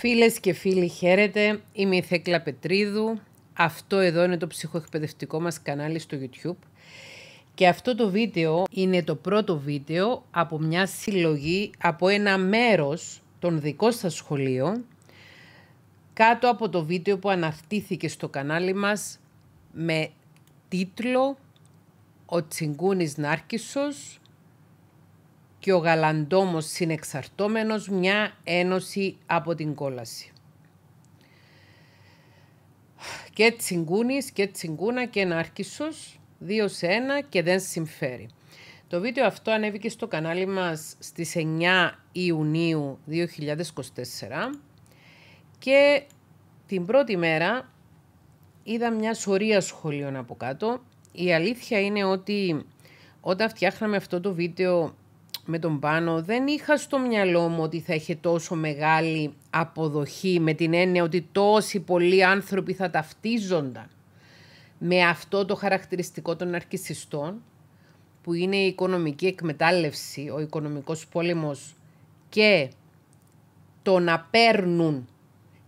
Φίλες και φίλοι χαίρετε, είμαι η Θέκλα Πετρίδου. Αυτό εδώ είναι το ψυχοεκπαιδευτικό μας κανάλι στο YouTube. Και αυτό το βίντεο είναι το πρώτο βίντεο από μια συλλογή, από ένα μέρος των δικών σας σχολείων, κάτω από το βίντεο που αναρτήθηκε στο κανάλι μας με τίτλο «Ο Τσιγκούνης Νάρκισσος και ο γαλαντόμος συνεξαρτώμενος μια ένωση από την κόλαση. Και τσιγκούνης και τσιγκούνα και ενάρκησος, δύο σε ένα και δεν συμφέρει. Το βίντεο αυτό ανέβηκε στο κανάλι μας στις 9 Ιουνίου 2024 και την πρώτη μέρα είδα μια σωρία σχολείων από κάτω. Η αλήθεια είναι ότι όταν φτιάχναμε αυτό το βίντεο με τον Πάνο δεν είχα στο μυαλό μου ότι θα είχε τόσο μεγάλη αποδοχή με την έννοια ότι τόσοι πολλοί άνθρωποι θα ταυτίζονταν με αυτό το χαρακτηριστικό των αρκισιστών που είναι η οικονομική εκμετάλλευση, ο οικονομικός πόλεμος και το να παίρνουν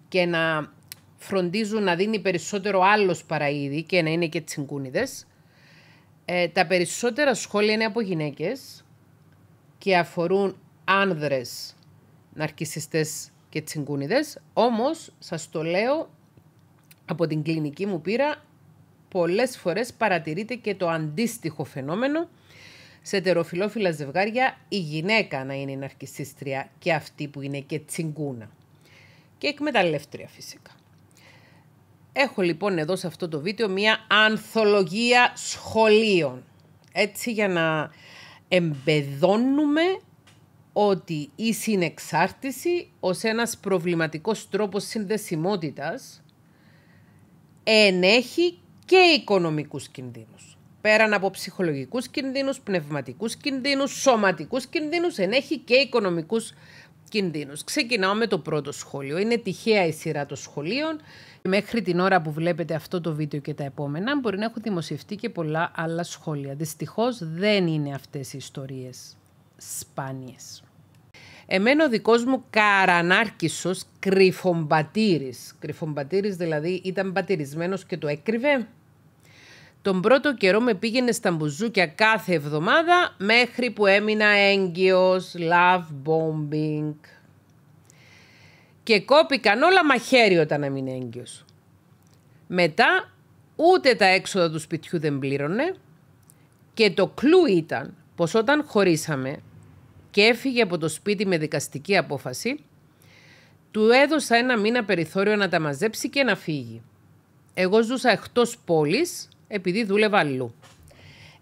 και να φροντίζουν να δίνει περισσότερο άλλος παραίδι και να είναι και τσιγκούνιδες. Ε, τα περισσότερα σχόλια είναι από γυναίκες και αφορούν άνδρες ναρκισιστές και τσιγκούνιδες, όμως σας το λέω από την κλινική μου πείρα, πολλές φορές παρατηρείται και το αντίστοιχο φαινόμενο σε τεροφιλόφιλα ζευγάρια η γυναίκα να είναι ναρκισίστρια και αυτή που είναι και τσιγκούνα και εκμεταλλεύτρια φυσικά. Έχω λοιπόν εδώ σε αυτό το βίντεο μία ανθολογία σχολείων. Έτσι για να εμπεδώνουμε ότι η συνεξάρτηση ως ένας προβληματικός τρόπος συνδεσιμότητας ενέχει και οικονομικούς κινδύνους. Πέραν από ψυχολογικούς κινδύνους, πνευματικούς κινδύνους, σωματικούς κινδύνους, ενέχει και οικονομικούς κινδύνους. Ξεκινάω με το πρώτο σχόλιο. Είναι τυχαία η σειρά των σχολείων. Μέχρι την ώρα που βλέπετε αυτό το βίντεο και τα επόμενα μπορεί να έχουν δημοσιευτεί και πολλά άλλα σχόλια. Δυστυχώς δεν είναι αυτές οι ιστορίες σπάνιες. Εμένα ο δικός μου καρανάρκησος κρυφομπατήρης. Κρυφομπατήρης δηλαδή ήταν πατηρισμένος και το έκρυβε. Τον πρώτο καιρό με πήγαινε στα μπουζούκια κάθε εβδομάδα μέχρι που έμεινα έγκυος, love bombing. Και κόπηκαν όλα μαχαίρι όταν έμεινε έγκυος. Μετά ούτε τα έξοδα του σπιτιού δεν πλήρωνε και το κλου ήταν πως όταν χωρίσαμε και έφυγε από το σπίτι με δικαστική απόφαση, του έδωσα ένα μήνα περιθώριο να τα μαζέψει και να φύγει. Εγώ ζούσα εκτός πόλης επειδή δούλευα αλλού.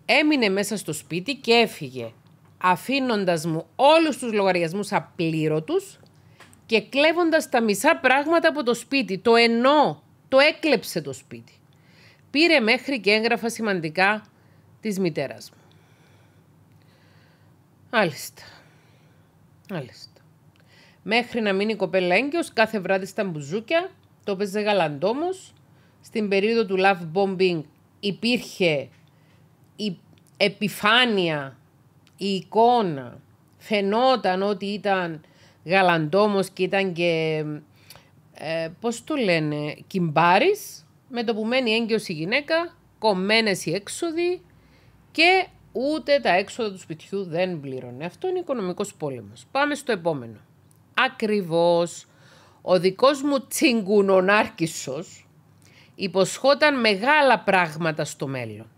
Έμεινε μέσα στο σπίτι και έφυγε, αφήνοντας μου όλους τους λογαριασμούς απλήρωτους και κλέβοντας τα μισά πράγματα από το σπίτι. Το εννοώ, το έκλεψε το σπίτι. Πήρε μέχρι και έγγραφα σημαντικά της μητέρας μου. Μάλιστα. Άλιστα. Μέχρι να μείνει η κοπέλα έγκυος, κάθε βράδυ στα μπουζούκια, το παίζε γαλαντόμος. Στην περίοδο του love bombing υπήρχε η επιφάνεια, η εικόνα, φαινόταν ότι ήταν γαλαντόμος και ήταν και, ε, πώς το λένε, κυμπάρης, με το που μένει έγκυος η γυναίκα, κομμένες οι έξοδοι και ούτε τα έξοδα του σπιτιού δεν πλήρωνε. Αυτό είναι οικονομικός πόλεμος. Πάμε στο επόμενο. Ακριβώς ο δικός μου τσιγκουνονάρκησος, υποσχόταν μεγάλα πράγματα στο μέλλον.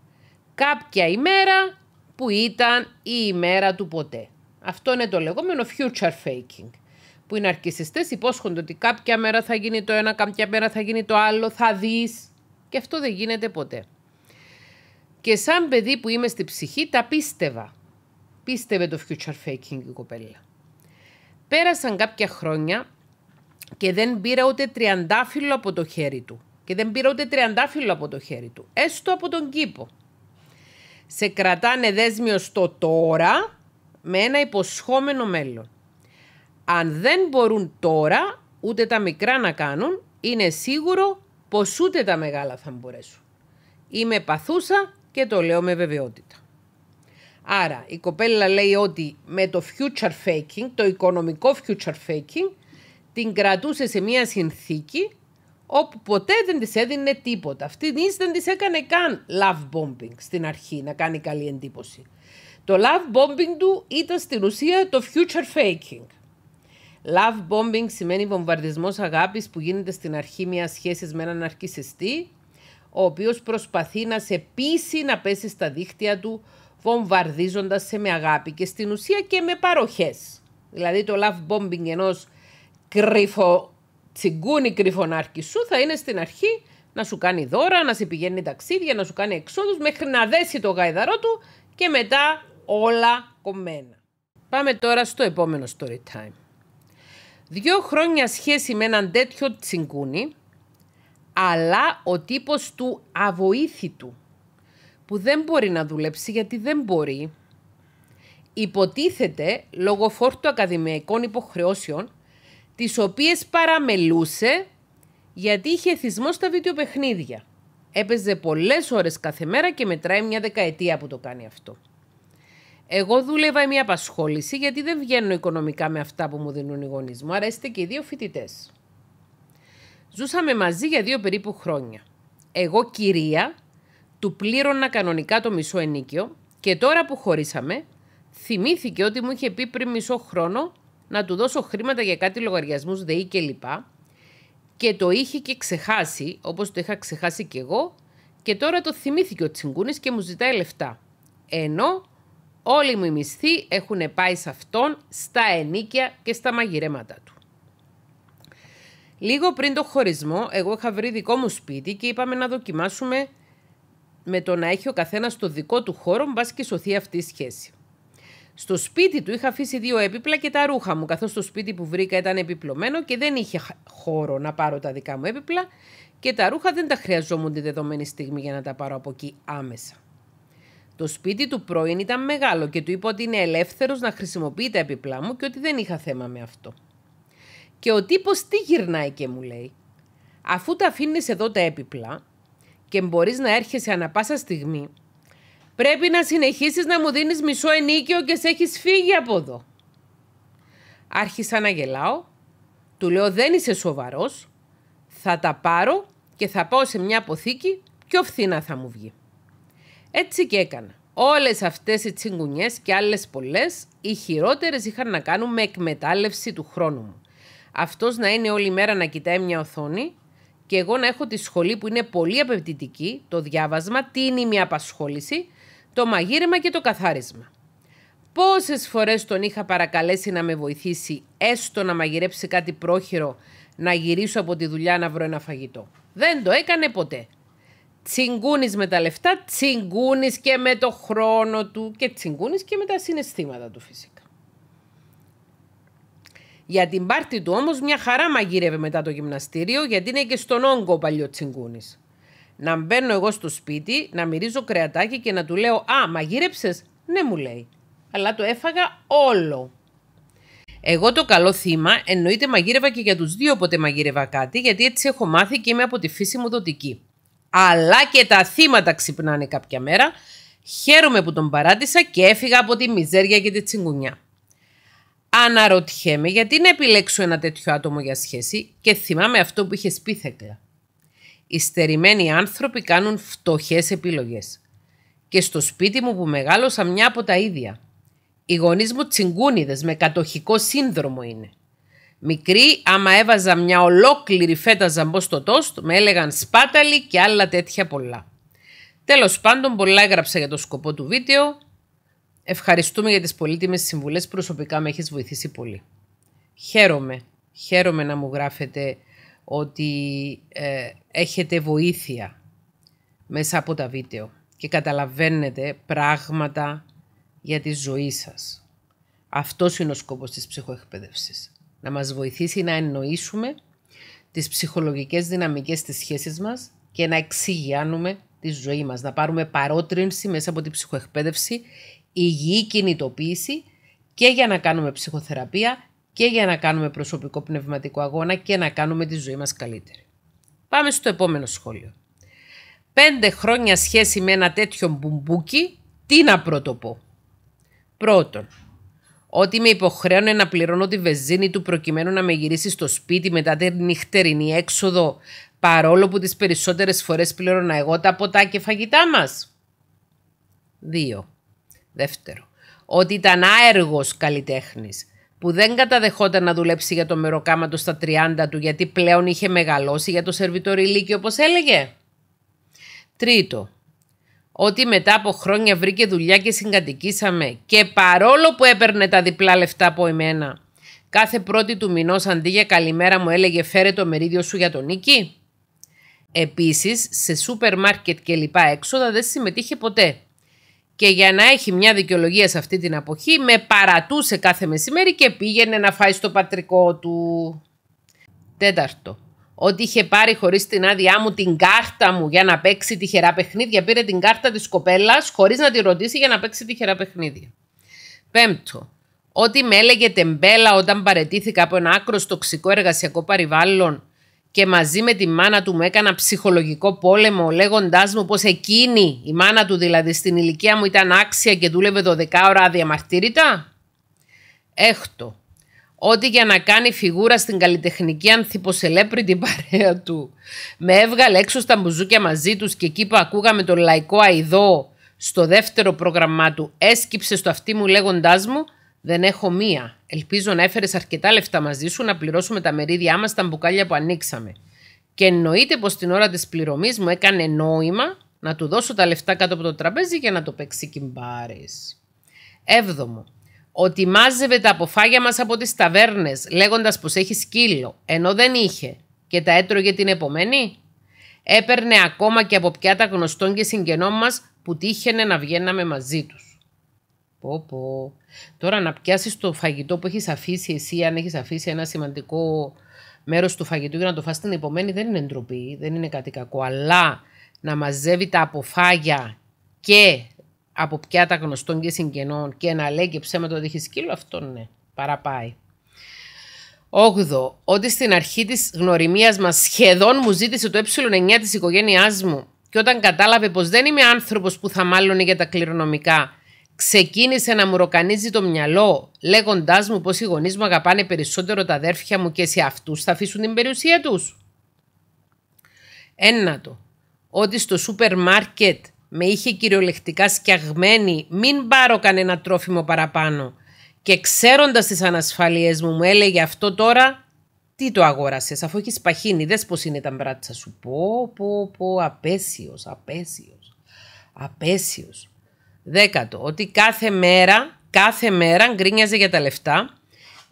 Κάποια ημέρα που ήταν η ημέρα του ποτέ. Αυτό είναι το λεγόμενο future faking. Που οι ναρκισιστές υπόσχονται ότι κάποια μέρα θα γίνει το ένα, κάποια μέρα θα γίνει το άλλο, θα δεις. Και αυτό δεν γίνεται ποτέ. Και σαν παιδί που είμαι στη ψυχή τα πίστευα. Πίστευε το future faking η κοπέλα. Πέρασαν κάποια χρόνια και δεν πήρα ούτε τριαντάφυλλο από το χέρι του και δεν πήρε ούτε τριαντάφυλλο από το χέρι του, έστω από τον κήπο. Σε κρατάνε δέσμιο στο τώρα με ένα υποσχόμενο μέλλον. Αν δεν μπορούν τώρα ούτε τα μικρά να κάνουν, είναι σίγουρο πως ούτε τα μεγάλα θα μπορέσουν. Είμαι παθούσα και το λέω με βεβαιότητα. Άρα η κοπέλα λέει ότι με το future faking, το οικονομικό future faking, την κρατούσε σε μια συνθήκη όπου ποτέ δεν της έδινε τίποτα. Αυτή δεν της έκανε καν love bombing στην αρχή, να κάνει καλή εντύπωση. Το love bombing του ήταν στην ουσία το future faking. Love bombing σημαίνει βομβαρδισμός αγάπης που γίνεται στην αρχή μιας σχέσης με έναν αρκισιστή, ο οποίος προσπαθεί να σε πείσει να πέσει στα δίχτυα του, βομβαρδίζοντας σε με αγάπη και στην ουσία και με παροχές. Δηλαδή το love bombing ενός κρυφο τσιγκούνι κρυφονάρκη σου θα είναι στην αρχή να σου κάνει δώρα, να σε πηγαίνει ταξίδια, να σου κάνει εξόδους μέχρι να δέσει το γαϊδαρό του και μετά όλα κομμένα. Πάμε τώρα στο επόμενο story time. Δύο χρόνια σχέση με έναν τέτοιο τσιγκούνι, αλλά ο τύπος του αβοήθητου, που δεν μπορεί να δουλέψει γιατί δεν μπορεί. Υποτίθεται, λόγω φόρτου ακαδημαϊκών υποχρεώσεων, τις οποίες παραμελούσε γιατί είχε θυσμό στα βιντεοπαιχνίδια. Έπαιζε πολλές ώρες κάθε μέρα και μετράει μια δεκαετία που το κάνει αυτό. Εγώ δούλευα μια απασχόληση γιατί δεν βγαίνω οικονομικά με αυτά που μου δίνουν οι γονείς μου, άρα είστε και οι δύο φοιτητές. Ζούσαμε μαζί για δύο περίπου χρόνια. Εγώ κυρία, του πλήρωνα κανονικά το μισό ενίκιο και τώρα που χωρίσαμε, θυμήθηκε ότι μου είχε πει πριν μισό χρόνο να του δώσω χρήματα για κάτι λογαριασμούς ΔΕΗ κλπ. Και το είχε και ξεχάσει, όπως το είχα ξεχάσει και εγώ, και τώρα το θυμήθηκε ο Τσιγκούνης και μου ζητάει λεφτά. Ενώ όλοι μου οι μισθοί έχουν πάει σε αυτόν, στα ενίκια και στα μαγειρέματα του. Λίγο πριν το χωρισμό, εγώ είχα βρει δικό μου σπίτι και είπαμε να δοκιμάσουμε με το να έχει ο καθένας το δικό του χώρο, μπας και σωθεί αυτή η σχέση. Στο σπίτι του είχα αφήσει δύο έπιπλα και τα ρούχα μου, καθώς το σπίτι που βρήκα ήταν επιπλωμένο και δεν είχε χώρο να πάρω τα δικά μου έπιπλα και τα ρούχα δεν τα χρειαζόμουν τη δεδομένη στιγμή για να τα πάρω από εκεί άμεσα. Το σπίτι του πρώην ήταν μεγάλο και του είπα ότι είναι ελεύθερος να χρησιμοποιεί τα έπιπλά μου και ότι δεν είχα θέμα με αυτό. Και ο τύπος τι γυρνάει και μου λέει. Αφού τα αφήνεις εδώ τα έπιπλα και μπορείς να έρχεσαι ανα πάσα στιγμή, Πρέπει να συνεχίσεις να μου δίνεις μισό ενίκιο και σε έχεις φύγει από εδώ. Άρχισα να γελάω. Του λέω δεν είσαι σοβαρός. Θα τα πάρω και θα πάω σε μια αποθήκη πιο φθήνα θα μου βγει. Έτσι και έκανα. Όλες αυτές οι τσιγκουνιές και άλλες πολλές, οι χειρότερες είχαν να κάνουν με εκμετάλλευση του χρόνου μου. Αυτός να είναι όλη μέρα να κοιτάει μια οθόνη και εγώ να έχω τη σχολή που είναι πολύ απαιτητική, το διάβασμα, μια απασχόληση το μαγείρεμα και το καθάρισμα. Πόσες φορές τον είχα παρακαλέσει να με βοηθήσει έστω να μαγειρέψει κάτι πρόχειρο να γυρίσω από τη δουλειά να βρω ένα φαγητό. Δεν το έκανε ποτέ. Τσιγκούνεις με τα λεφτά, τσιγκούνεις και με το χρόνο του και τσιγκούνεις και με τα συναισθήματα του φυσικά. Για την πάρτη του όμως μια χαρά μαγείρευε μετά το γυμναστήριο γιατί είναι και στον όγκο παλιό τσιγκούνης. Να μπαίνω εγώ στο σπίτι, να μυρίζω κρεατάκι και να του λέω «Α, μαγείρεψες» «Ναι» μου λέει. Αλλά το έφαγα όλο. Εγώ το καλό θύμα εννοείται μαγείρευα και για τους δύο πότε μαγείρευα κάτι γιατί έτσι έχω μάθει και είμαι από τη φύση μου δοτική. Αλλά και τα θύματα ξυπνάνε κάποια μέρα. Χαίρομαι που τον παράτησα και έφυγα από τη μιζέρια και τη τσιγκουνιά. Αναρωτιέμαι γιατί να επιλέξω ένα τέτοιο άτομο για σχέση και θυμάμαι αυτό που είχες πει Θέκλα. Οι στερημένοι άνθρωποι κάνουν φτωχές επιλογές. Και στο σπίτι μου που μεγάλωσα μια από τα ίδια. Οι γονείς μου τσιγκούνιδες με κατοχικό σύνδρομο είναι. Μικρή, άμα έβαζα μια ολόκληρη φέτα ζαμπό στο τόστ, με έλεγαν σπάταλη και άλλα τέτοια πολλά. Τέλος πάντων, πολλά έγραψα για το σκοπό του βίντεο. Ευχαριστούμε για τις πολύτιμες συμβουλές. Προσωπικά με έχεις βοηθήσει πολύ. Χαίρομαι, χαίρομαι να μου γράφετε ότι ε, έχετε βοήθεια μέσα από τα βίντεο και καταλαβαίνετε πράγματα για τη ζωή σας. Αυτός είναι ο σκόπος της ψυχοεκπαίδευσης. Να μας βοηθήσει να εννοήσουμε τις ψυχολογικές δυναμικές της σχέσης μας και να εξηγιάνουμε τη ζωή μας. Να πάρουμε παρότρινση μέσα από την ψυχοεκπαίδευση, υγιή κινητοποίηση και για να κάνουμε ψυχοθεραπεία και για να κάνουμε προσωπικό πνευματικό αγώνα και να κάνουμε τη ζωή μας καλύτερη. Πάμε στο επόμενο σχόλιο. Πέντε χρόνια σχέση με ένα τέτοιο μπουμπούκι, τι να πω. Πρώτον, ότι με υποχρέωνε να πληρώνω τη βεζίνη του προκειμένου να με γυρίσει στο σπίτι μετά την νυχτερινή έξοδο, παρόλο που τις περισσότερες φορές πλήρωνα εγώ τα ποτά και φαγητά μας. Δύο. Δεύτερο, ότι ήταν άεργος καλλιτέχνης, που δεν καταδεχόταν να δουλέψει για το μεροκάματο στα 30 του γιατί πλέον είχε μεγαλώσει για το σερβιτόρι ηλίκη, όπως έλεγε. Τρίτο, ότι μετά από χρόνια βρήκε δουλειά και συγκατοικήσαμε και παρόλο που έπαιρνε τα διπλά λεφτά από εμένα, κάθε πρώτη του μηνός αντί για καλημέρα μου έλεγε φέρε το μερίδιο σου για τον νίκη. Επίσης, σε σούπερ μάρκετ και λοιπά έξοδα δεν συμμετείχε ποτέ και για να έχει μια δικαιολογία σε αυτή την αποχή με παρατούσε κάθε μεσημέρι και πήγαινε να φάει στο πατρικό του. Τέταρτο. Ότι είχε πάρει χωρίς την άδειά μου την κάρτα μου για να παίξει τυχερά παιχνίδια. Πήρε την κάρτα της κοπέλας χωρίς να τη ρωτήσει για να παίξει τυχερά παιχνίδια. Πέμπτο. Ότι με έλεγε τεμπέλα όταν παρετήθηκα από ένα άκρο τοξικό εργασιακό περιβάλλον και μαζί με τη μάνα του μου έκανα ψυχολογικό πόλεμο λέγοντάς μου πως εκείνη, η μάνα του δηλαδή στην ηλικία μου ήταν άξια και δούλευε 12 ώρα αδιαμαρτύρητα. Έχτο, ότι για να κάνει φιγούρα στην καλλιτεχνική ανθιποσελέπρη την παρέα του. Με έβγαλε έξω στα μπουζούκια μαζί τους και εκεί που ακούγαμε τον λαϊκό αηδό στο δεύτερο πρόγραμμά του έσκυψε στο αυτί μου λέγοντάς μου δεν έχω μία. Ελπίζω να έφερες αρκετά λεφτά μαζί σου να πληρώσουμε τα μερίδια μας στα μπουκάλια που ανοίξαμε. Και εννοείται πως την ώρα της πληρωμής μου έκανε νόημα να του δώσω τα λεφτά κάτω από το τραπέζι για να το παίξει κυμπάρι. Έβδομο. Ότι μάζευε τα αποφάγια μας από τις ταβέρνες, λέγοντας πως έχει σκύλο, ενώ δεν είχε, και τα έτρωγε την επομένη. Έπαιρνε ακόμα και από πιάτα γνωστών και συγγενών μας που τύχαινε να βγαίναμε μαζί τους. Πω, πω. Τώρα να πιάσεις το φαγητό που έχεις αφήσει εσύ, αν έχεις αφήσει ένα σημαντικό μέρος του φαγητού για να το φας την επομένη, δεν είναι ντροπή, δεν είναι κάτι κακό. Αλλά να μαζεύει τα αποφάγια και από πιάτα γνωστών και συγγενών και να λέει και ψέματα ότι έχεις σκύλο, αυτό ναι, παραπάει. Όγδο, Ότι στην αρχή της γνωριμίας μας σχεδόν μου ζήτησε το ε9 της οικογένειάς μου και όταν κατάλαβε πως δεν είμαι άνθρωπος που θα μάλλον για τα κληρονομικά Ξεκίνησε να μου ροκανίζει το μυαλό, λέγοντάς μου πως οι γονείς μου αγαπάνε περισσότερο τα αδέρφια μου και σε αυτούς θα αφήσουν την περιουσία τους. Ένατο, ότι στο σούπερ μάρκετ με είχε κυριολεκτικά σκιαγμένη, μην πάρω κανένα τρόφιμο παραπάνω. Και ξέροντας τις ανασφαλίες μου, μου έλεγε αυτό τώρα, τι το αγόρασες αφού έχεις παχύνει. Δε πώ είναι τα μπράτσα σου. Πω, πω, πω, απέσιος, απέσιος. Δέκατο, ότι κάθε μέρα, κάθε μέρα γκρίνιαζε για τα λεφτά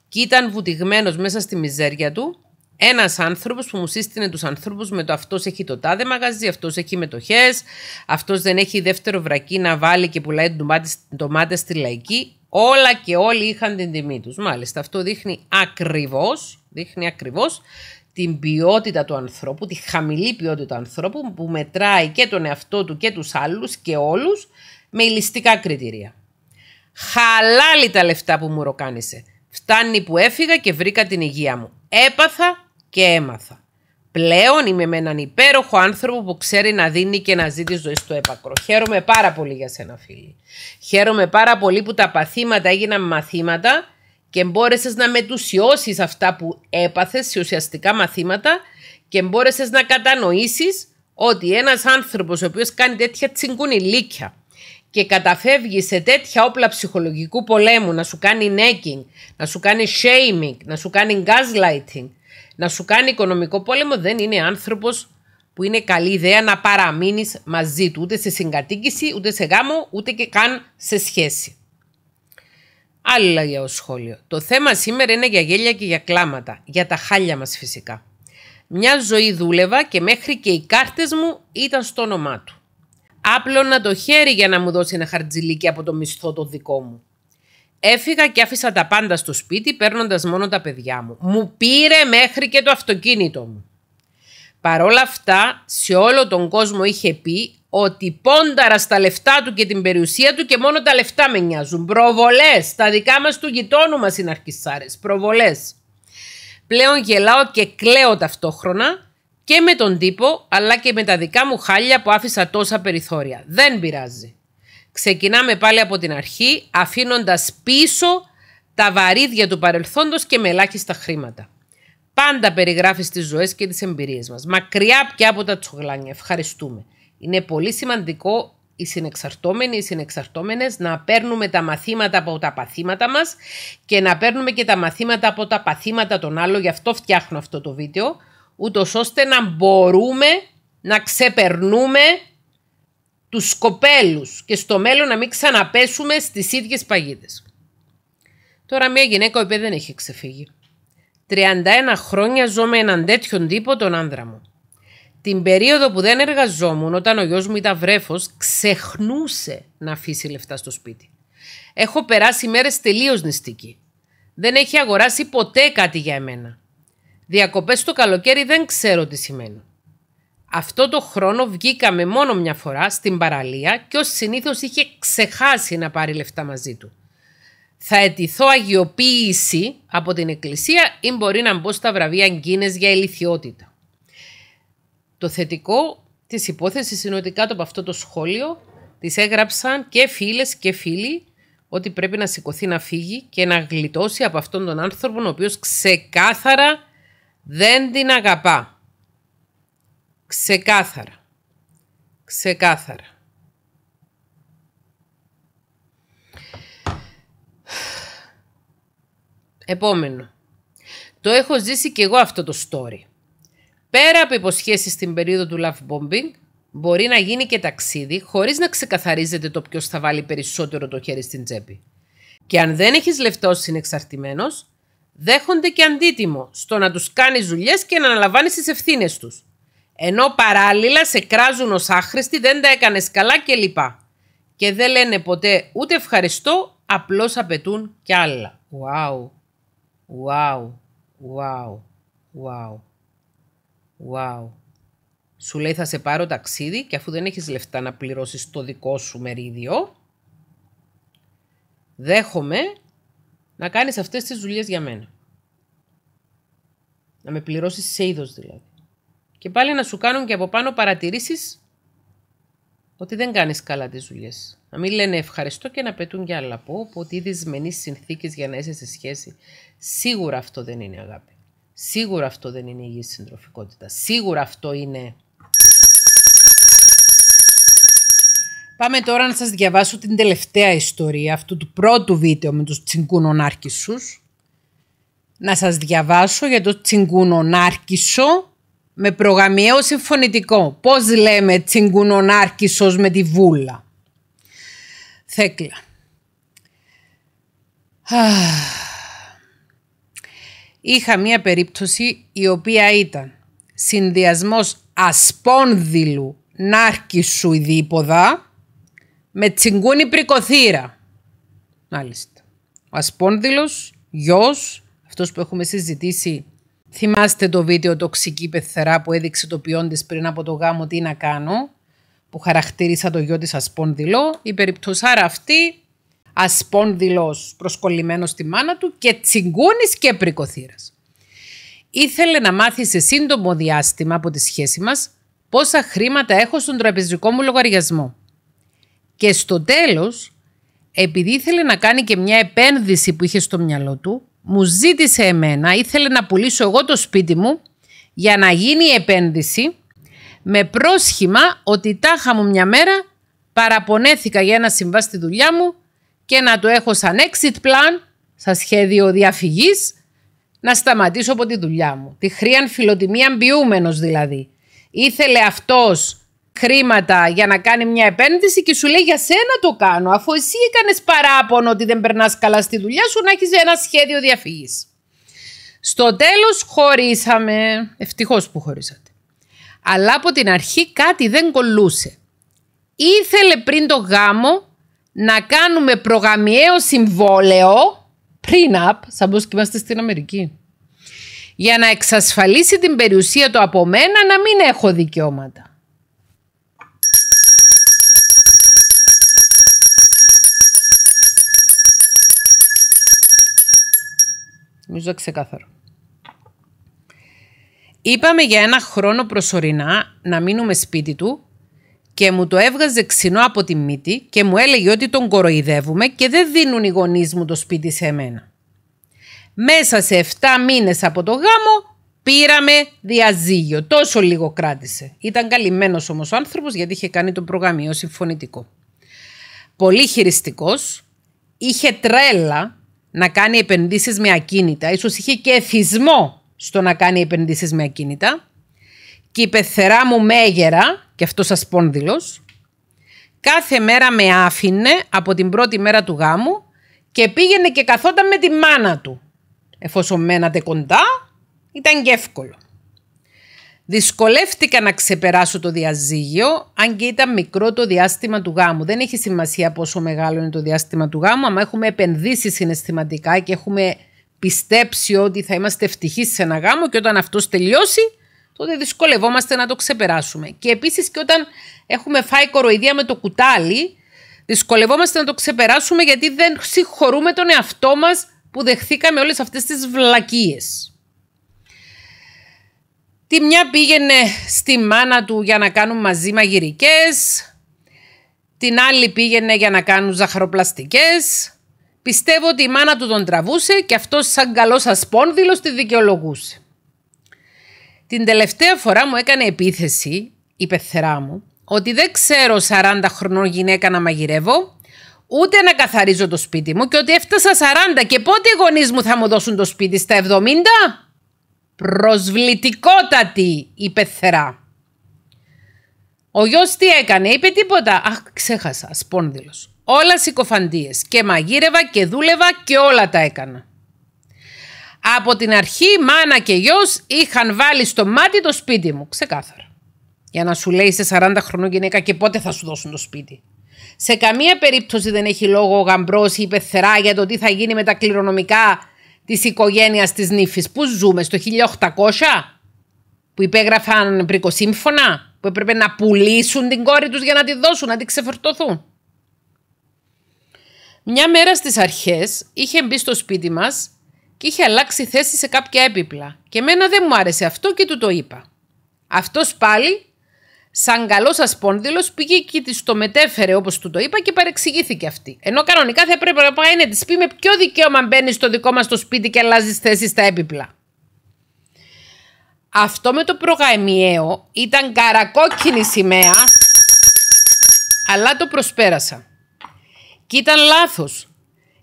και ήταν βουτυγμένος μέσα στη μιζέρια του ένας άνθρωπος που μου σύστηνε τους ανθρώπους με το αυτός έχει το τάδε μαγαζί, αυτός έχει μετοχές, αυτός δεν έχει δεύτερο βρακί να βάλει και πουλάει ντομάτες στη λαϊκή. Όλα και όλοι είχαν την τιμή τους. Μάλιστα, αυτό δείχνει ακριβώς δείχνει ακριβώς την ποιότητα του ανθρώπου, τη χαμηλή ποιότητα του ανθρώπου που μετράει και τον εαυτό του και τους άλλους και όλους με ηλιστικά κριτήρια. Χαλάλη τα λεφτά που μου ροκάνησε. Φτάνει που έφυγα και βρήκα την υγεία μου. Έπαθα και έμαθα. Πλέον είμαι με έναν υπέροχο άνθρωπο που ξέρει να δίνει και να ζει τη ζωή στο έπακρο. Χαίρομαι πάρα πολύ για σένα, φίλη. Χαίρομαι πάρα πολύ που τα παθήματα έγιναν μαθήματα και μπόρεσες να μετουσιώσεις αυτά που έπαθες σε ουσιαστικά μαθήματα και μπόρεσες να κατανοήσεις ότι ένας άνθρωπος ο οποίος κάνει τέτοια λύκια και καταφεύγει σε τέτοια όπλα ψυχολογικού πολέμου, να σου κάνει necking, να σου κάνει shaming, να σου κάνει gaslighting, να σου κάνει οικονομικό πόλεμο, δεν είναι άνθρωπος που είναι καλή ιδέα να παραμείνεις μαζί του, ούτε σε συγκατοίκηση, ούτε σε γάμο, ούτε και καν σε σχέση. Άλλο για ο σχόλιο. Το θέμα σήμερα είναι για γέλια και για κλάματα, για τα χάλια μας φυσικά. Μια ζωή δούλευα και μέχρι και οι κάρτες μου ήταν στο όνομά του. Άπλωνα το χέρι για να μου δώσει ένα χαρτζιλίκι από το μισθό το δικό μου. Έφυγα και άφησα τα πάντα στο σπίτι παίρνοντας μόνο τα παιδιά μου. Μου πήρε μέχρι και το αυτοκίνητο μου. Παρόλα αυτά, σε όλο τον κόσμο είχε πει ότι πόνταρα στα λεφτά του και την περιουσία του και μόνο τα λεφτά με νοιάζουν. Προβολές! Τα δικά μας του γειτόνου μας είναι αρχισάρε. Προβολές. Πλέον γελάω και κλαίω ταυτόχρονα και με τον τύπο, αλλά και με τα δικά μου χάλια που άφησα τόσα περιθώρια. Δεν πειράζει. Ξεκινάμε πάλι από την αρχή, αφήνοντας πίσω τα βαρύδια του παρελθόντος και με ελάχιστα χρήματα. Πάντα περιγράφεις τις ζωές και τις εμπειρίες μας. Μακριά πια από τα τσογλάνια. Ευχαριστούμε. Είναι πολύ σημαντικό οι συνεξαρτώμενοι, οι συνεξαρτώμενες να παίρνουμε τα μαθήματα από τα παθήματα μας και να παίρνουμε και τα μαθήματα από τα παθήματα των άλλων. Γι' αυτό φτιάχνω αυτό το βίντεο ούτως ώστε να μπορούμε να ξεπερνούμε τους σκοπέλους και στο μέλλον να μην ξαναπέσουμε στις ίδιες παγίδες. Τώρα μια γυναίκα η οποία δεν έχει ξεφύγει. 31 χρόνια ζω με έναν τέτοιον τύπο τον άνδρα μου. Την περίοδο που δεν εργαζόμουν όταν ο γιος μου ήταν βρέφος ξεχνούσε να αφήσει λεφτά στο σπίτι. Έχω περάσει μέρες τελείως νηστική. Δεν έχει αγοράσει ποτέ κάτι για εμένα. Διακοπές το καλοκαίρι δεν ξέρω τι σημαίνει. Αυτό το χρόνο βγήκαμε μόνο μια φορά στην παραλία και ως συνήθως είχε ξεχάσει να πάρει λεφτά μαζί του. Θα αιτηθώ αγιοποίηση από την εκκλησία ή μπορεί να μπω στα βραβεία Γκίνες για ηλικιότητα. Το θετικό της υπόθεσης είναι ότι κάτω από αυτό το σχόλιο της έγραψαν και φίλες και φίλοι ότι πρέπει να σηκωθεί να φύγει και να γλιτώσει από αυτόν τον άνθρωπο ο οποίος ξεκάθαρα δεν την αγαπά. Ξεκάθαρα. Ξεκάθαρα. Επόμενο. Το έχω ζήσει και εγώ αυτό το story. Πέρα από υποσχέσεις στην περίοδο του love bombing, μπορεί να γίνει και ταξίδι χωρίς να ξεκαθαρίζεται το ποιος θα βάλει περισσότερο το χέρι στην τσέπη. Και αν δεν έχεις λεφτό συνεξαρτημένος, δέχονται και αντίτιμο στο να τους κάνεις δουλειές και να αναλαμβάνεις τις ευθύνες τους. Ενώ παράλληλα σε κράζουν ως άχρηστη, δεν τα έκανες καλά κλπ. Και δεν λένε ποτέ ούτε ευχαριστώ, απλώς απαιτούν κι άλλα. Wow. Wow. Wow. Wow. Wow. Σου λέει θα σε πάρω ταξίδι και αφού δεν έχεις λεφτά να πληρώσεις το δικό σου μερίδιο, δέχομαι να κάνεις αυτές τις δουλειές για μένα. Να με πληρώσεις σε είδος δηλαδή. Και πάλι να σου κάνουν και από πάνω παρατηρήσεις ότι δεν κάνεις καλά τις δουλειές. Να μην λένε ευχαριστώ και να πετούν για άλλα. Πω, πω ότι δυσμενείς συνθήκες για να είσαι σε σχέση. Σίγουρα αυτό δεν είναι αγάπη. Σίγουρα αυτό δεν είναι υγιής συντροφικότητα. Σίγουρα αυτό είναι Πάμε τώρα να σας διαβάσω την τελευταία ιστορία αυτού του πρώτου βίντεο με τους τσιγκούνων άρκησους. Να σας διαβάσω για το τσιγκούνων με προγαμιαίο συμφωνητικό. Πώς λέμε τσιγκούνων με τη βούλα. Θέκλα. Είχα μία περίπτωση η οποία ήταν συνδυασμός ασπόνδυλου νάρκισου Ιδίποδα με τσιγκούνι πρικοθύρα. Μάλιστα. Ο Ασπόνδυλος, γιος, αυτός που έχουμε συζητήσει, θυμάστε το βίντεο «Τοξική πεθερά» που έδειξε το ποιόν της πριν από το γάμο «Τι να κάνω», που χαρακτήρισα το γιο της Ασπόνδυλο, η περιπτωσάρα αυτή, Ασπόνδυλος προσκολλημένος στη μάνα του και τσιγκούνης και πρικοθύρας. Ήθελε να μάθει σε σύντομο διάστημα από τη σχέση μας πόσα χρήματα έχω στον τραπεζικό μου λογαριασμό. Και στο τέλος, επειδή ήθελε να κάνει και μια επένδυση που είχε στο μυαλό του, μου ζήτησε εμένα, ήθελε να πουλήσω εγώ το σπίτι μου για να γίνει η επένδυση με πρόσχημα ότι τάχα μου μια μέρα παραπονέθηκα για ένα συμβάστη στη δουλειά μου και να το έχω σαν exit plan, σαν σχέδιο διαφυγής, να σταματήσω από τη δουλειά μου. Τη χρήαν φιλοτιμία μπιούμενος δηλαδή. Ήθελε αυτός χρήματα για να κάνει μια επένδυση και σου λέει για σένα το κάνω. Αφού εσύ έκανες παράπονο ότι δεν περνάς καλά στη δουλειά σου, να έχεις ένα σχέδιο διαφυγής. Στο τέλος χωρίσαμε. Ευτυχώς που χωρίσατε. Αλλά από την αρχή κάτι δεν κολλούσε. Ήθελε πριν το γάμο να κάνουμε προγαμιαίο συμβόλαιο, πριν απ σαν πως και είμαστε στην Αμερική, για να εξασφαλίσει την περιουσία του από μένα να μην έχω δικαιώματα. Νομίζω ξεκάθαρο. Είπαμε για ένα χρόνο προσωρινά να μείνουμε σπίτι του και μου το έβγαζε ξινό από τη μύτη και μου έλεγε ότι τον κοροϊδεύουμε και δεν δίνουν οι γονείς μου το σπίτι σε εμένα. Μέσα σε 7 μήνες από το γάμο πήραμε διαζύγιο. Τόσο λίγο κράτησε. Ήταν καλυμμένος όμως ο άνθρωπος γιατί είχε κάνει το προγαμείο συμφωνητικό. Πολύ χειριστικός, είχε τρέλα να κάνει επενδύσεις με ακίνητα. Ίσως είχε και εθισμό στο να κάνει επενδύσεις με ακίνητα. Και η πεθερά μου μέγερα, και αυτός αυτός ασπόνδυλος, κάθε μέρα με άφηνε από την πρώτη μέρα του γάμου και πήγαινε και καθόταν με τη μάνα του. Εφόσον μένατε κοντά, ήταν και εύκολο. Δυσκολεύτηκα να ξεπεράσω το διαζύγιο, αν και ήταν μικρό το διάστημα του γάμου. Δεν έχει σημασία πόσο μεγάλο είναι το διάστημα του γάμου, άμα έχουμε επενδύσει συναισθηματικά και έχουμε πιστέψει ότι θα είμαστε ευτυχείς σε ένα γάμο και όταν αυτός τελειώσει, τότε δυσκολευόμαστε να το ξεπεράσουμε. Και επίσης και όταν έχουμε φάει κοροϊδία με το κουτάλι, δυσκολευόμαστε να το ξεπεράσουμε γιατί δεν συγχωρούμε τον εαυτό μας που δεχθήκαμε όλες αυτές τις βλακίες. Τη μια πήγαινε στη μάνα του για να κάνουν μαζί μαγειρικές, την άλλη πήγαινε για να κάνουν ζαχαροπλαστικές. Πιστεύω ότι η μάνα του τον τραβούσε και αυτός σαν καλός σα πόνδυλο τη δικαιολογούσε. Την τελευταία φορά μου έκανε επίθεση η πεθερά μου ότι δεν ξέρω 40 χρονών γυναίκα να μαγειρεύω, ούτε να καθαρίζω το σπίτι μου και ότι έφτασα 40 και πότε οι γονείς μου θα μου δώσουν το σπίτι στα 70? Προσβλητικότατη, είπε θερά. Ο γιος τι έκανε, είπε τίποτα. Αχ, ξέχασα, σπόνδυλος. Όλα συκοφαντίες. Και μαγείρευα και δούλευα και όλα τα έκανα. Από την αρχή, μάνα και γιος είχαν βάλει στο μάτι το σπίτι μου. Ξεκάθαρα. Για να σου λέει σε 40 χρονών γυναίκα και πότε θα σου δώσουν το σπίτι. Σε καμία περίπτωση δεν έχει λόγο ο γαμπρός ή η η για το τι θα γίνει με τα κληρονομικά Της οικογένειας της νύφης. Πού ζούμε, στο 1800 που υπέγραφαν πρικοσύμφωνα, που έπρεπε να πουλήσουν την κόρη τους για να τη δώσουν, να τη ξεφορτωθούν. Μια μέρα στις αρχές είχε μπει στο σπίτι μας και είχε αλλάξει θέση σε κάποια έπιπλα και εμένα δεν μου άρεσε αυτό και του το είπα. Αυτός πάλι σαν καλός σα πόνδυλο, πήγε και της το μετέφερε όπως του το είπα και παρεξηγήθηκε αυτή. Ενώ κανονικά θα έπρεπε να πάει να της πει με ποιο δικαίωμα μπαίνεις στο δικό μας το σπίτι και αλλάζεις θέση στα έπιπλα. Αυτό με το προγαμιαίο ήταν καρακόκκινη σημαία, αλλά το προσπέρασα. Και ήταν λάθος,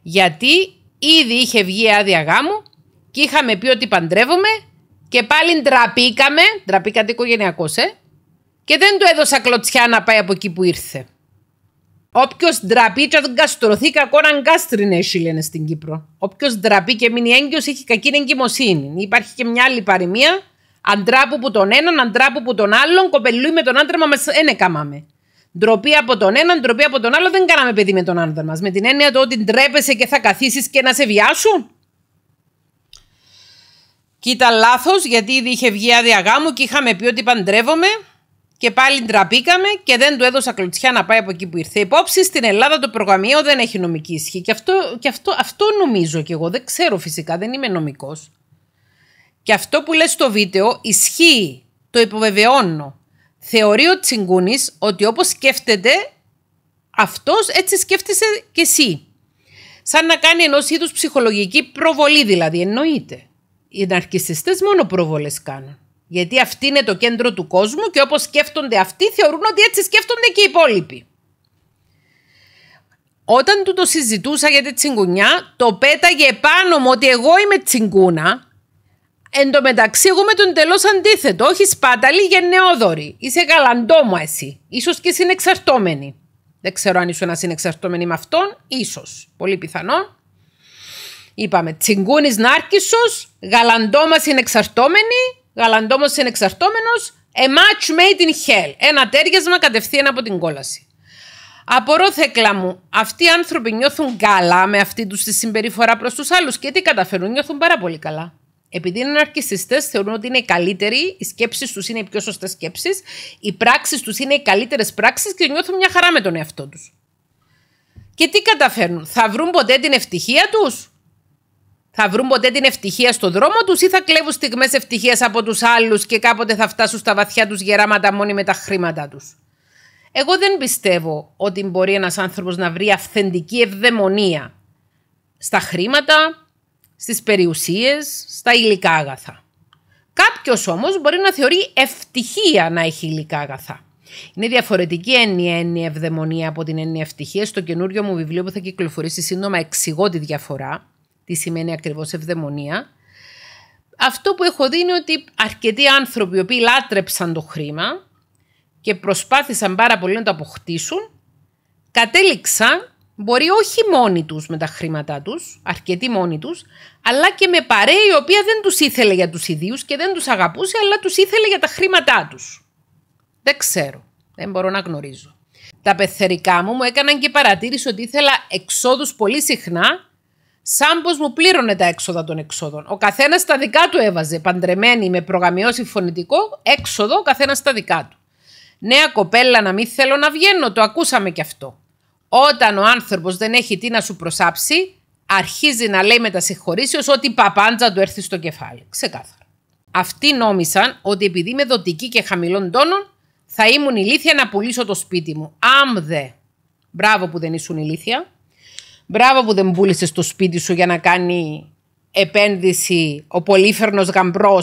γιατί ήδη είχε βγει άδεια γάμου και είχαμε πει ότι παντρεύομαι και πάλι ντραπήκαμε, ντραπήκατε οικογενειακός, ε, και δεν του έδωσα κλωτσιά να πάει από εκεί που ήρθε. Όποιος ντραπεί, και δεν καστρωθεί, κακό να γκάστρινε, λένε στην Κύπρο. Όποιος ντραπεί και μείνει έγκυος, έχει κακή εγκυμοσύνη. Υπάρχει και μια άλλη παροιμία. Αντράπου που τον έναν, αντράπου που τον άλλον, κοπελούι με τον άντρα μας, δεν ναι, έκαμαμε. Ντροπή από τον έναν, ντροπή από τον άλλο, δεν κάναμε παιδί με τον άντρα μας. Με την έννοια του ότι ντρέπεσαι και θα καθίσεις και να σε βιάσουν. Και λάθος γιατί ήδη είχε βγει άδεια γάμου και είχαμε πει ότι παντρεύομαι και πάλι ντραπήκαμε και δεν του έδωσα κλωτσιά να πάει από εκεί που ήρθε. Υπόψη στην Ελλάδα το προγραμμείο δεν έχει νομική ισχύ. Και αυτό, και αυτό, αυτό νομίζω κι εγώ. Δεν ξέρω φυσικά, δεν είμαι νομικός. Και αυτό που λες στο βίντεο ισχύει. Το υποβεβαιώνω. Θεωρεί ο Τσιγκούνης ότι όπως σκέφτεται αυτός, έτσι σκέφτεσαι κι εσύ. Σαν να κάνει ενός είδους ψυχολογική προβολή δηλαδή. Εννοείται. Οι ναρκιστέ μόνο προβολές κάνουν. Γιατί αυτή είναι το κέντρο του κόσμου και όπως σκέφτονται αυτοί θεωρούν ότι έτσι σκέφτονται και οι υπόλοιποι. Όταν του το συζητούσα για τη τσιγκουνιά, το πέταγε επάνω μου ότι εγώ είμαι τσιγκούνα. Εν τω μεταξύ, εγώ με τον τελώ αντίθετο. Όχι σπάταλη, γενναιόδορη. Είσαι γαλαντόμα εσύ. σω και συνεξαρτώμενη. Δεν ξέρω αν ήσουν συνεξαρτώμενη με αυτόν. σω. Πολύ πιθανό. Είπαμε τσιγκούνης γαλαντόμα συνεξαρτώμενη γαλαντόμος είναι εξαρτώμενος, a match made in hell. Ένα τέριασμα κατευθείαν από την κόλαση. Απορώ θέκλα μου, αυτοί οι άνθρωποι νιώθουν καλά με αυτή τους τη συμπεριφορά προς τους άλλους. και τι καταφέρουν, νιώθουν πάρα πολύ καλά. Επειδή είναι αρκιστιστέ, θεωρούν ότι είναι οι καλύτεροι, οι σκέψεις τους είναι οι πιο σωστές σκέψεις, οι πράξεις τους είναι οι καλύτερες πράξεις και νιώθουν μια χαρά με τον εαυτό τους. Και τι καταφέρνουν, θα βρουν ποτέ την ευτυχία τους, θα βρουν ποτέ την ευτυχία στον δρόμο τους ή θα κλέβουν στιγμές ευτυχίας από τους άλλους και κάποτε θα φτάσουν στα βαθιά τους γεράματα μόνοι με τα χρήματά τους. Εγώ δεν πιστεύω ότι μπορεί ένας άνθρωπος να βρει αυθεντική ευδαιμονία στα χρήματα, στις περιουσίες, στα υλικά αγαθά. Κάποιος όμως μπορεί να θεωρεί ευτυχία να έχει υλικά αγαθά. Είναι διαφορετική έννοια έννοια ευδαιμονία από την έννοια ευτυχίας. Στο καινούριο μου βιβλίο που θα κυκλοφορήσει σύντομα εξηγώ τη διαφορά τι σημαίνει ακριβώς ευδαιμονία. Αυτό που έχω δει είναι ότι αρκετοί άνθρωποι οι οποίοι λάτρεψαν το χρήμα και προσπάθησαν πάρα πολύ να το αποκτήσουν, κατέληξαν μπορεί όχι μόνοι τους με τα χρήματά τους, αρκετοί μόνοι τους, αλλά και με παρέα η οποία δεν τους ήθελε για τους ιδίους και δεν τους αγαπούσε, αλλά τους ήθελε για τα χρήματά τους. Δεν ξέρω, δεν μπορώ να γνωρίζω. Τα πεθερικά μου μου έκαναν και παρατήρηση ότι ήθελα εξόδους πολύ συχνά Σαν πως μου πλήρωνε τα έξοδα των εξόδων. Ο καθένας τα δικά του έβαζε. Παντρεμένη με προγαμιώσει φωνητικό, έξοδο ο καθένας τα δικά του. Νέα κοπέλα να μην θέλω να βγαίνω, το ακούσαμε κι αυτό. Όταν ο άνθρωπος δεν έχει τι να σου προσάψει, αρχίζει να λέει με τα συγχωρήσεως ότι παπάντζα του έρθει στο κεφάλι. Ξεκάθαρα. Αυτοί νόμισαν ότι επειδή είμαι δοτική και χαμηλών τόνων, θα ήμουν ηλίθια να πουλήσω το σπίτι μου. Άμδε. Μπράβο που δεν ήσουν ηλίθια. Μπράβο που δεν πούλησες το σπίτι σου για να κάνει επένδυση ο πολύφερνος γαμπρός.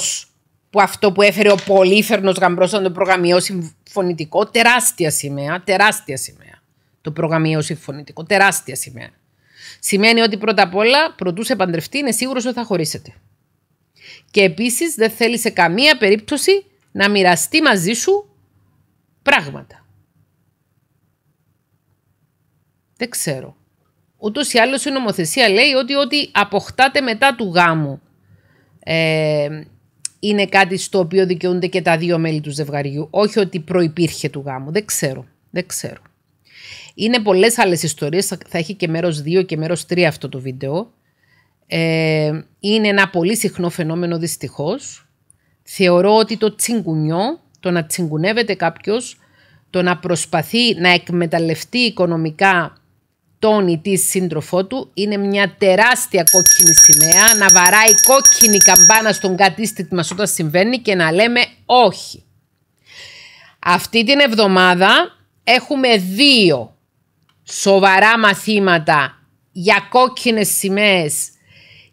Που αυτό που έφερε ο πολύφερνος γαμπρός ήταν το προγαμιό συμφωνητικό. Τεράστια σημαία. Τεράστια σημαία. Το προγαμιό συμφωνητικό. Τεράστια σημαία. Σημαίνει ότι πρώτα απ' όλα, προτού σε παντρευτεί, είναι σίγουρος ότι θα χωρίσετε. Και επίσης δεν θέλει σε καμία περίπτωση να μοιραστεί μαζί σου πράγματα. Δεν ξέρω ούτως ή άλλως η νομοθεσία λέει ότι ό,τι αποκτάται μετά του γάμου ε, είναι κάτι στο οποίο δικαιούνται και τα δύο μέλη του ζευγαριού. Όχι ότι προπήρχε του γάμου. Δεν ξέρω. Δεν ξέρω. Είναι πολλές άλλες ιστορίες. Θα έχει και μέρος 2 και μέρος 3 αυτό το βίντεο. Ε, είναι ένα πολύ συχνό φαινόμενο δυστυχώς. Θεωρώ ότι το τσιγκουνιό, το να τσιγκουνεύεται κάποιος, το να προσπαθεί να εκμεταλλευτεί οικονομικά σκοτώνει τη σύντροφό του. Είναι μια τεράστια κόκκινη σημαία να βαράει κόκκινη καμπάνα στον κατήστητη μας όταν συμβαίνει και να λέμε όχι. Αυτή την εβδομάδα έχουμε δύο σοβαρά μαθήματα για κόκκινες σημαίες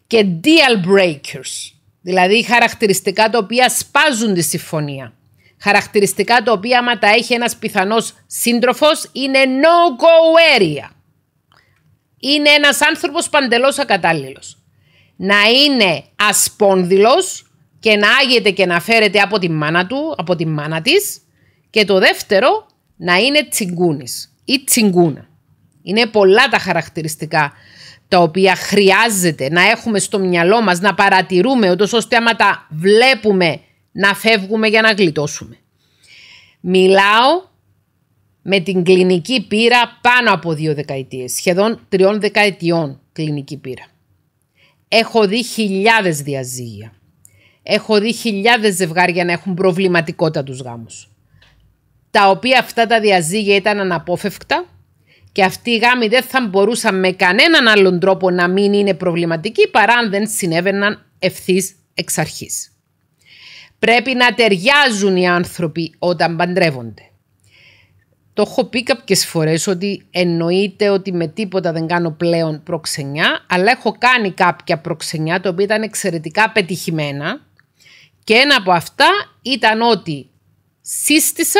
και deal breakers, δηλαδή χαρακτηριστικά τα οποία σπάζουν τη συμφωνία. Χαρακτηριστικά τα οποία άμα τα έχει ένας πιθανός σύντροφος είναι no-go area είναι ένας άνθρωπος παντελώς ακατάλληλος. Να είναι ασπόνδυλος και να άγεται και να φέρεται από τη μάνα του, από τη μάνα της. Και το δεύτερο, να είναι τσιγκούνης ή τσιγκούνα. Είναι πολλά τα χαρακτηριστικά τα οποία χρειάζεται να έχουμε στο μυαλό μας, να παρατηρούμε, ώστε άμα τα βλέπουμε να φεύγουμε για να γλιτώσουμε. Μιλάω με την κλινική πείρα πάνω από δύο δεκαετίες, σχεδόν τριών δεκαετιών κλινική πείρα. Έχω δει χιλιάδες διαζύγια. Έχω δει χιλιάδες ζευγάρια να έχουν τους γάμους. Τα οποία αυτά τα διαζύγια ήταν αναπόφευκτα και αυτοί οι γάμοι δεν θα μπορούσαν με κανέναν άλλον τρόπο να μην είναι προβληματικοί παρά αν δεν συνέβαιναν ευθύς εξ αρχής. Πρέπει να ταιριάζουν οι άνθρωποι όταν παντρεύονται. Το έχω πει κάποιες φορές ότι εννοείται ότι με τίποτα δεν κάνω πλέον προξενιά, αλλά έχω κάνει κάποια προξενιά τα οποία ήταν εξαιρετικά πετυχημένα. Και ένα από αυτά ήταν ότι σύστησα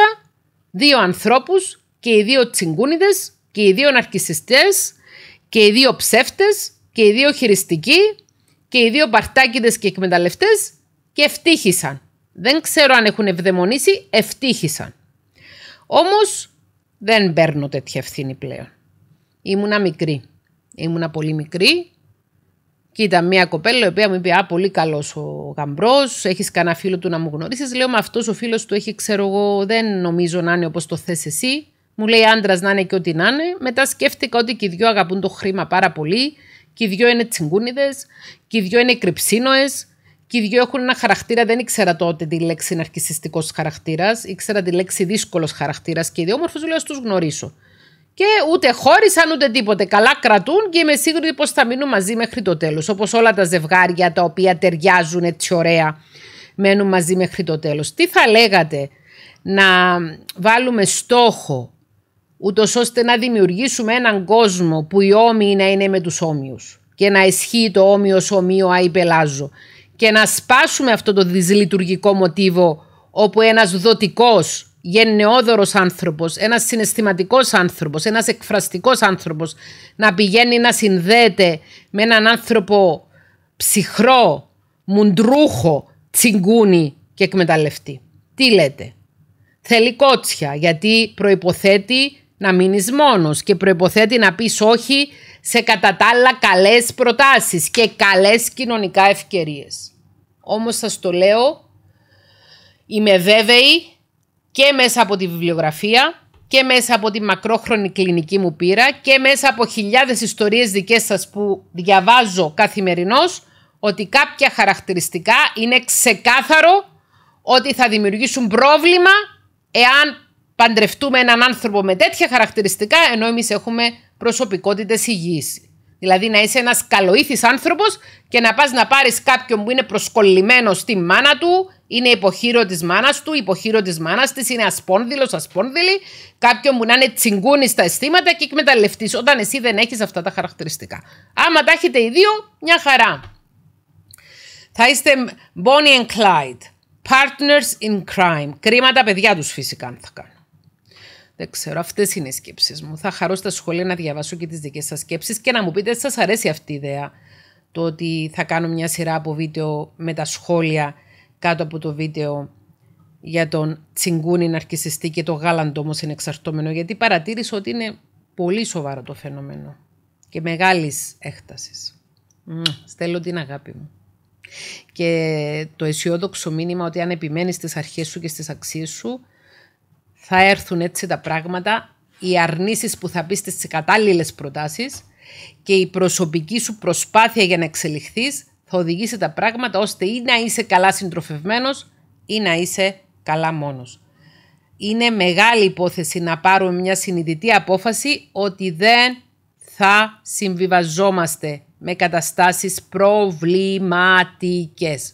δύο ανθρώπους και οι δύο τσιγκούνιδες και οι δύο ναρκισιστές και οι δύο ψεύτες και οι δύο χειριστικοί και οι δύο παρτάκιδες και εκμεταλλευτές και ευτύχησαν. Δεν ξέρω αν έχουν ευδαιμονήσει, ευτύχησαν. Όμως δεν παίρνω τέτοια ευθύνη πλέον. Ήμουνα μικρή. Ήμουνα πολύ μικρή. Και ήταν μια κοπέλα η οποία μου είπε: Α, πολύ καλός ο γαμπρός. Έχεις κανένα φίλο του να μου γνωρίσει. Λέω: Μα αυτός ο φίλος του έχει, ξέρω εγώ, δεν νομίζω να είναι όπως το θες εσύ. Μου λέει άντρας να είναι και ό,τι να είναι. Μετά σκέφτηκα ότι και οι δυο αγαπούν το χρήμα πάρα πολύ. Και οι δυο είναι τσιγκούνιδες. Και οι δυο είναι κρυψίνοε. Και οι δυο έχουν ένα χαρακτήρα, δεν ήξερα τότε τη λέξη ναρκιστικό χαρακτήρας, ήξερα τη λέξη δύσκολος χαρακτήρας και οι δύο όμορφου λέω τους γνωρίσω. Και ούτε χώρισαν ούτε τίποτε. Καλά κρατούν και είμαι σίγουρη πως θα μείνουν μαζί μέχρι το τέλος. Όπως όλα τα ζευγάρια τα οποία ταιριάζουν έτσι ωραία, μένουν μαζί μέχρι το τέλος. Τι θα λέγατε να βάλουμε στόχο ούτως ώστε να δημιουργήσουμε έναν κόσμο που οι όμοιοι να είναι με τους όμοιους και να ισχύει το όμοιος ομοίο αϊπελάζω και να σπάσουμε αυτό το δυσλειτουργικό μοτίβο όπου ένας δοτικός, γενναιόδωρος άνθρωπος, ένας συναισθηματικός άνθρωπος, ένας εκφραστικός άνθρωπος να πηγαίνει να συνδέεται με έναν άνθρωπο ψυχρό, μουντρούχο, τσιγκούνι και εκμεταλλευτή. Τι λέτε. Θέλει κότσια γιατί προϋποθέτει να μείνεις μόνος και προϋποθέτει να πεις όχι σε κατά τα άλλα καλές προτάσεις και καλές κοινωνικά ευκαιρίες. Όμως σας το λέω, είμαι βέβαιη και μέσα από τη βιβλιογραφία και μέσα από τη μακρόχρονη κλινική μου πείρα και μέσα από χιλιάδες ιστορίες δικές σας που διαβάζω καθημερινώς ότι κάποια χαρακτηριστικά είναι ξεκάθαρο ότι θα δημιουργήσουν πρόβλημα εάν παντρευτούμε έναν άνθρωπο με τέτοια χαρακτηριστικά ενώ εμείς έχουμε προσωπικότητες υγιείς. Δηλαδή να είσαι ένας καλοήθης άνθρωπος και να πας να πάρεις κάποιον που είναι προσκολλημένος στη μάνα του, είναι υποχείριο της μάνας του, υποχείρο της μάνας της, είναι ασπόνδυλος, ασπόνδυλη, κάποιον που να είναι τσιγκούνι στα αισθήματα και εκμεταλλευτής, όταν εσύ δεν έχεις αυτά τα χαρακτηριστικά. Άμα τα έχετε οι δύο, μια χαρά. Θα είστε Bonnie and Clyde, partners in crime. Κρίματα παιδιά τους φυσικά θα κάνουν. Δεν ξέρω, αυτές είναι οι σκέψεις μου. Θα χαρώ στα σχολεία να διαβάσω και τις δικές σας σκέψεις και να μου πείτε, σας αρέσει αυτή η ιδέα. Το ότι θα κάνω μια σειρά από βίντεο με τα σχόλια κάτω από το βίντεο για τον τσιγκούνι ναρκισιστή και το γάλαντο όμως είναι εξαρτώμενο, γιατί παρατήρησα ότι είναι πολύ σοβαρό το φαινόμενο και μεγάλης έκτασης. Στέλνω την αγάπη μου. Και το αισιόδοξο μήνυμα ότι αν επιμένεις στις αρχές σου και στις αξίες σου, θα έρθουν έτσι τα πράγματα, οι αρνήσεις που θα πεις στις κατάλληλες προτάσεις και η προσωπική σου προσπάθεια για να εξελιχθείς, θα οδηγήσει τα πράγματα ώστε ή να είσαι καλά συντροφευμένος ή να είσαι καλά μόνος. Είναι μεγάλη υπόθεση να πάρουμε μια συνειδητή απόφαση ότι δεν θα συμβιβαζόμαστε με καταστάσεις προβληματικές.